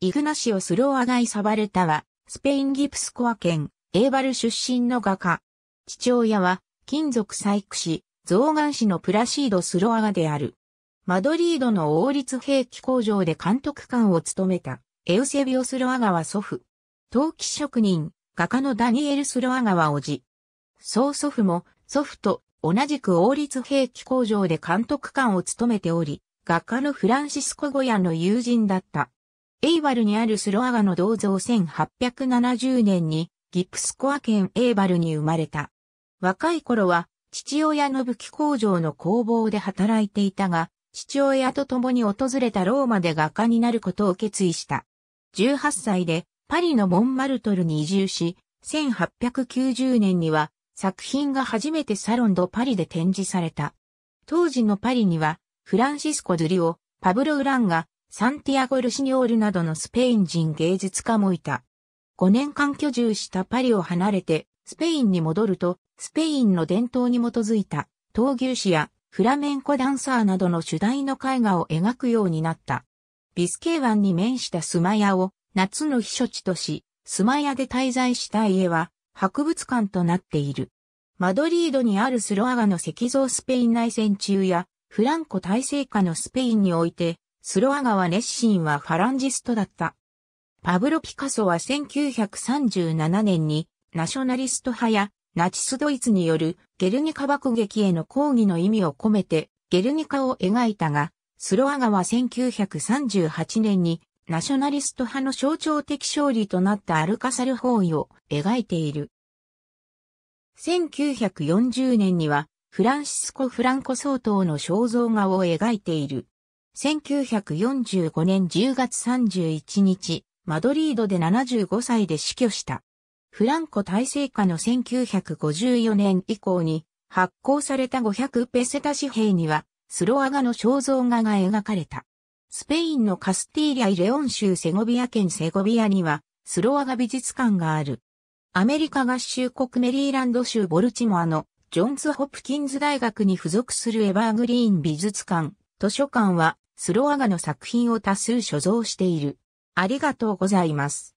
イグナシオ・スロアガイ・サバルタは、スペインギプスコア県、エーバル出身の画家。父親は、金属採掘師、造眼師のプラシード・スロアガである。マドリードの王立兵器工場で監督官を務めた、エウセビオ・スロアガは祖父。陶器職人、画家のダニエル・スロアガは叔父。曽祖父も、祖父と同じく王立兵器工場で監督官を務めており、画家のフランシスコ・ゴヤの友人だった。エイバルにあるスロアガの銅像1870年にギプスコア県エイバルに生まれた。若い頃は父親の武器工場の工房で働いていたが、父親と共に訪れたローマで画家になることを決意した。18歳でパリのモンマルトルに移住し、1890年には作品が初めてサロンドパリで展示された。当時のパリにはフランシスコ・ドゥリオ、パブロ・ウランがサンティアゴ・ルシニョールなどのスペイン人芸術家もいた。5年間居住したパリを離れて、スペインに戻ると、スペインの伝統に基づいた、闘牛士やフラメンコダンサーなどの主題の絵画を描くようになった。ビスケー湾に面したスマヤを夏の避暑地とし、スマヤで滞在した家は博物館となっている。マドリードにあるスロアガの石像スペイン内戦中やフランコ体制下のスペインにおいてスロア川熱心はファランジストだった。パブロ・ピカソは1937年にナショナリスト派やナチスドイツによるゲルニカ爆撃への抗議の意味を込めてゲルニカを描いたが、スロア川は1938年にナショナリスト派の象徴的勝利となったアルカサル包囲を描いている。1940年にはフランシスコ・フランコ総統の肖像画を描いている。1945年10月31日、マドリードで75歳で死去した。フランコ体制下の1954年以降に発行された500ペセタ紙幣にはスロアガの肖像画が描かれた。スペインのカスティーリア・イレオン州セゴビア県セゴビアにはスロアガ美術館がある。アメリカ合衆国メリーランド州ボルチモアのジョンズ・ホプキンズ大学に付属するエバーグリーン美術館図書館はスロアガの作品を多数所蔵している。ありがとうございます。